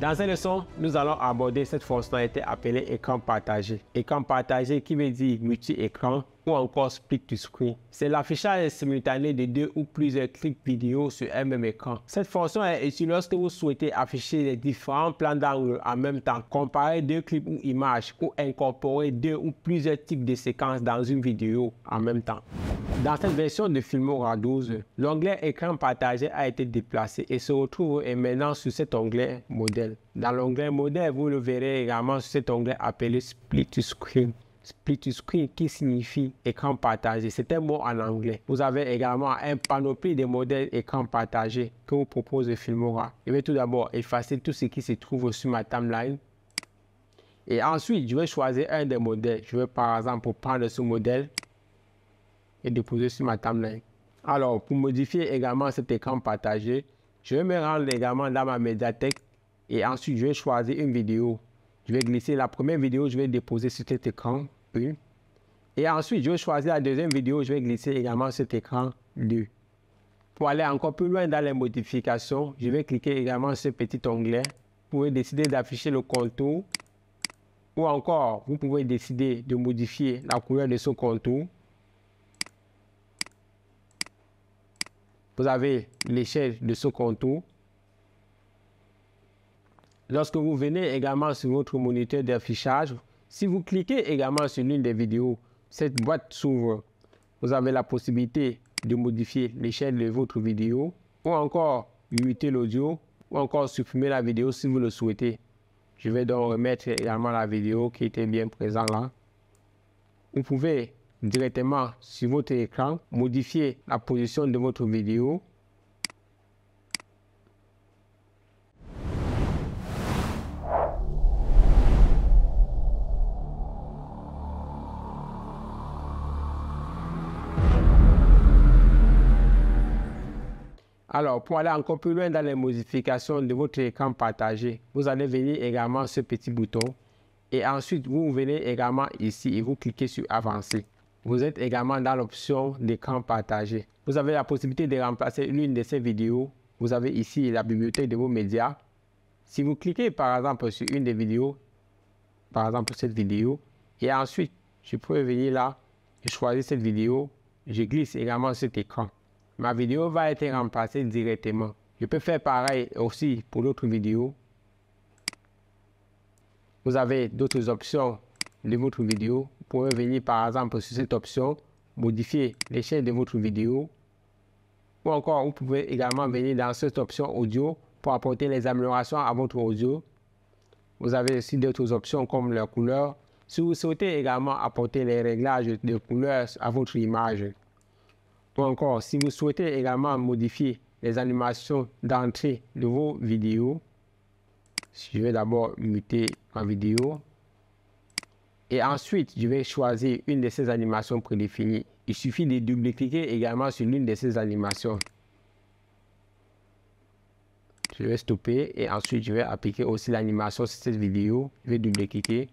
Dans cette leçon, nous allons aborder cette fonctionnalité appelée écran partagé. Écran partagé qui veut dire multi-écran ou encore split to screen. C'est l'affichage simultané de deux ou plusieurs clips vidéo sur un même écran. Cette fonction est utile lorsque vous souhaitez afficher les différents plans d'angle en même temps, comparer deux clips ou images ou incorporer deux ou plusieurs types de séquences dans une vidéo en même temps. Dans cette version de Filmora 12, l'onglet écran partagé a été déplacé et se retrouve maintenant sur cet onglet modèle. Dans l'onglet modèle, vous le verrez également sur cet onglet appelé Split to Screen split screen qui signifie écran partagé. C'est un mot en anglais. Vous avez également un panoplie de modèles écran partagé que vous propose Filmora. Je vais tout d'abord effacer tout ce qui se trouve sur ma timeline. Et ensuite, je vais choisir un des modèles. Je vais par exemple prendre ce modèle et déposer sur ma timeline. Alors, pour modifier également cet écran partagé, je vais me rendre également dans ma médiathèque et ensuite je vais choisir une vidéo je vais glisser la première vidéo, je vais déposer sur cet écran Et ensuite, je vais choisir la deuxième vidéo, je vais glisser également cet écran 2. Pour aller encore plus loin dans les modifications, je vais cliquer également sur ce petit onglet. Vous pouvez décider d'afficher le contour ou encore, vous pouvez décider de modifier la couleur de ce contour. Vous avez l'échelle de ce contour. Lorsque vous venez également sur votre moniteur d'affichage, si vous cliquez également sur l'une des vidéos, cette boîte s'ouvre. Vous avez la possibilité de modifier l'échelle de votre vidéo ou encore limiter l'audio ou encore supprimer la vidéo si vous le souhaitez. Je vais donc remettre également la vidéo qui était bien présente là. Vous pouvez directement sur votre écran modifier la position de votre vidéo Alors, pour aller encore plus loin dans les modifications de votre écran partagé, vous allez venir également ce petit bouton et ensuite vous venez également ici et vous cliquez sur Avancer. Vous êtes également dans l'option d'écran partagé. Vous avez la possibilité de remplacer l'une de ces vidéos. Vous avez ici la bibliothèque de vos médias. Si vous cliquez par exemple sur une des vidéos, par exemple cette vidéo, et ensuite je peux venir là, et choisir cette vidéo, je glisse également cet écran ma vidéo va être remplacée directement. Je peux faire pareil aussi pour d'autres vidéos. Vous avez d'autres options de votre vidéo. Vous pouvez venir par exemple sur cette option, modifier l'échelle de votre vidéo. Ou encore, vous pouvez également venir dans cette option audio pour apporter les améliorations à votre audio. Vous avez aussi d'autres options comme la couleur. Si vous souhaitez également apporter les réglages de couleurs à votre image, encore, si vous souhaitez également modifier les animations d'entrée de vos vidéos, je vais d'abord muter ma vidéo. Et ensuite, je vais choisir une de ces animations prédéfinies. Il suffit de double-cliquer également sur l'une de ces animations. Je vais stopper et ensuite je vais appliquer aussi l'animation sur cette vidéo. Je vais double-cliquer.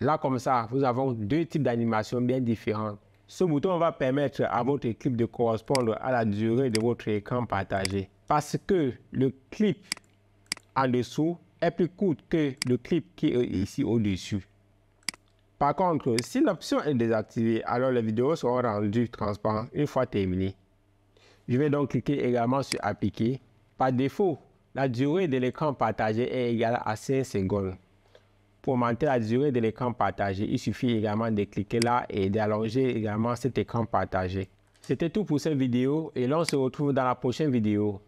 Là, comme ça, vous avons deux types d'animations bien différentes. Ce bouton va permettre à votre clip de correspondre à la durée de votre écran partagé. Parce que le clip en dessous est plus court que le clip qui est ici au-dessus. Par contre, si l'option est désactivée, alors les vidéo sera rendues transparentes une fois terminée. Je vais donc cliquer également sur Appliquer. Par défaut, la durée de l'écran partagé est égale à 5 secondes. Pour augmenter la durée de l'écran partagé, il suffit également de cliquer là et d'allonger également cet écran partagé. C'était tout pour cette vidéo et l'on se retrouve dans la prochaine vidéo.